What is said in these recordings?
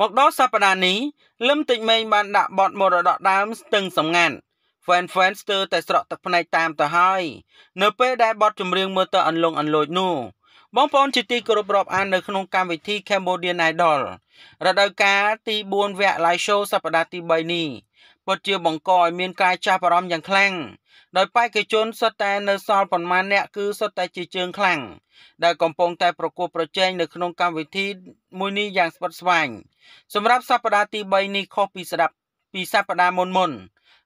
មកដល់សប្តាហ៍នេះលឹមតិចមេងបានដាក់បទមរតកដើមស្ទឹងសម្ងាត់ Fan Fan ស្ទើរតែស្រក់ទឹកភ្នែកតាមទៅហើយនៅពេលដែលបទចម្រៀងមើលទៅអន្លង់អន្លូចនោះបងប្អូនជាទីគោរពរាប់អាននៅក្នុងកម្មវិធី Cambodian Idol រដូវកាលទី4វគ្គ Live Show សប្តាហ៍ទី3នេះពិតជាបង្កឲ្យមានការចាប់អារម្មណ៍យ៉ាងខ្លាំងដោយបេក្ខជនសុទ្ធតែនៅសល់ប៉ុន្មានអ្នក គឺសុទ្ធតែជាជើងខ្លាំងដែលកំពុងតែប្រគល់ប្រជែងនៅក្នុងកម្មវិធីមួយនេះយ៉ាងស្វិតស្វាញសម្រាប់សប្តាហ៍ទី3នេះខុសពីស្ដាប់ពីសប្តាហ៍មុនមុន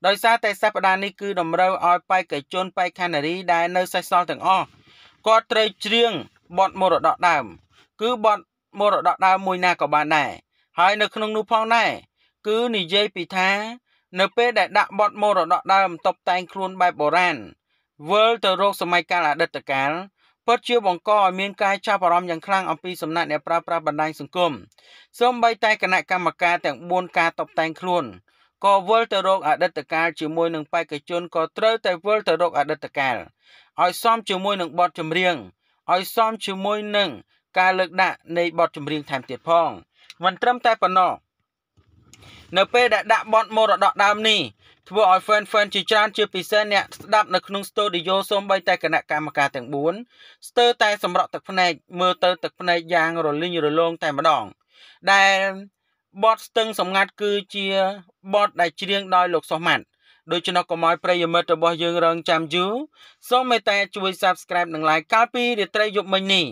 ដោយសារតែសប្តាហ៍នេះគឺតម្រូវឲ្យបេក្ខជនបេក្ខនារី ដែលនៅសេសសល់ទាំងអស់គាត់ត្រូវច្រៀងបទមរតកដើម គឺបទមរតកដើមមួយណាក៏បានដែរហើយនៅក្នុងនោះផងដែរគឺនិយាយពីថានៅពេលដែលដាក់បទមរតកដើមតុបតែងខ្លួនបែបបុរាណវិលទៅរកសម័យកាលអតីតកាលពិតជាបង្កឲ្យមានការចាប់អារម្មណ៍យ៉ាងខ្លាំងអំពីសំណាក់អ្នកប្រើប្រាស់បណ្ដាញសង្គមសូម្បីតែគណៈកម្មការទាំង4ការតុបតែងខ្លួនក៏វិលទៅរកអតីតកាលជាមួយនឹងបេក្ខជនក៏ត្រូវតែវិលទៅរកអតីតកាលឲ្យសមជាមួយនឹងបទចម្រៀងឲ្យសមជាមួយនឹងការលើកដាក់នៃបទចម្រៀងថែមទៀតផង មិនត្រឹមតែប៉ុណ្ណោះនៅពេលដែលដាក់បន់មរតកដើមនេះធ្វើឲ្យ fan fan ជាច្រើនជាពិសេសអ្នកស្ដាប់នៅក្នុង studio សូម្បីតែគណៈកម្មការទាំង4ស្ទើរតែសម្រក់ទឹកភ្នែកមើលទៅទឹកភ្នែកយ៉ាងរលីងរលោងតែម្ដង ដែលបតស្ទឹងសម្ងាត់គឺជាបតដែលច្រៀងដោយលោកសុះម៉ាត់ដូច្នោះកុំឲ្យប្រិយមិត្តរបស់យើងរងចាំយូរសូមមេត្តាជួយ Subscribe និង Like កាលពីរាត្រីយប់មិញនេះ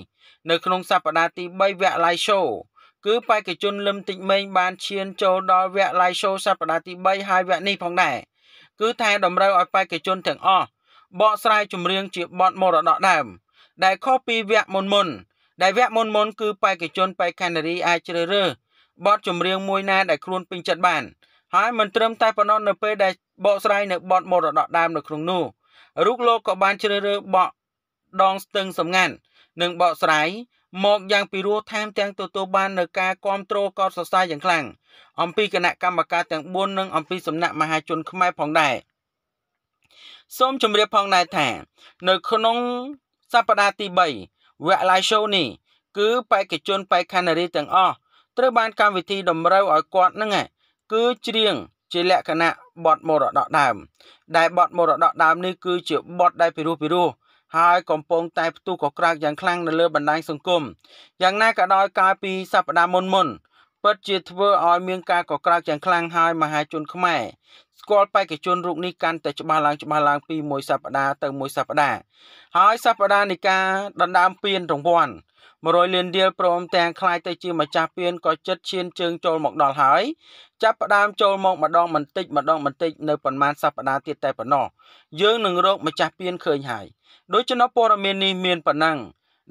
នៅក្នុងសប្តាហ៍ទី3វគ្គ Live Show គឺបេក្ខជនលឹមតិចមេងបានឈានចូលដល់វគ្គ Live Show សប្តាហ៍ទី3ហើយវគ្គនេះផងដែរគឺថែតម្រូវឲ្យបេក្ខជនទាំងអស់បកស្រាយចម្រៀងជាបទមរតកដើមដែលខុសពីវគ្គមុនមុនដែលវគ្គមុនមុនគឺបេក្ខជនបេក្ខនារីអាចជ្រើសរើសបទចម្រៀងមួយណា ដែលខ្លួនពេញចិត្តបានហើយមិនត្រឹមតែប៉ុណ្ណោះនៅពេលដែលបកស្រាយនៅបទមរតកដើមនៅក្នុងនោះរុកលោកក៏បានជ្រើសរើសបកដងស្ទឹងសម្ងាត់និងបកស្រាយមកយ៉ាងពីរោះថែមទាំងទទួលបាននូវការគាំទ្រកោតសរសើរយ៉ាងខ្លាំងអំពីគណៈកម្មការទាំង4និងអំពីសំណាក់មហាជនខ្មែរផងដែរសូមជម្រាបផងដែរថា នៅក្នុងសប្តាហ៍ទី3វគ្គ live show នេះគឺបេក្ខជនបេក្ខនារីទាំងអស់ត្រូវបាន កម្មវិធីតម្រូវឲ្យគាត់នឹងគឺច្រៀងជាលក្ខណៈបទមរតកដើម ដែលបទមរតកដើមនេះគឺជាបទដែលពិរោះពិរោះហើយកំពុងតែផ្ទុះកក្រើកយ៉ាងខ្លាំងនៅលើ បណ្ដាញសង្គមយ៉ាងណាក៏ដោយកាលពីសប្តាហ៍មុនមុនពិតជាធ្វើឲ្យមានការកក្រើកយ៉ាងខ្លាំងហើយមហាជនខ្មែរស្គាល់បេក្ខជនរូបនេះកាន់តែច្បាស់ឡើងច្បាស់ឡើង ពីមួយសប្តាហ៍ទៅមួយសប្តាហ៍ហើយសប្តាហ៍នៃការដណ្ដើមពានរង្វាន់100លានរៀលព្រមទាំងខ្លាយទៅជាម្ចាស់ពានក៏ចិត្តឈានជើងចូលមកដល់ហើយចាប់ផ្ដើមចូលមកម្ដងបន្តិចម្ដងបន្តិចនៅប្រមាណសប្ដាហ៍ទៀតតែប៉ុណ្ណោះយើងនឹងរកម្ចាស់ពានឃើញហើយដូច្នោះព័ត៌មាននេះមានប៉ុណ្ណឹង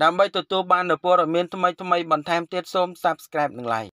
ដើម្បីទទួលបាននូវព័ត៌មានថ្មីៗបន្ថែមទៀតសូម Subscribe និង Like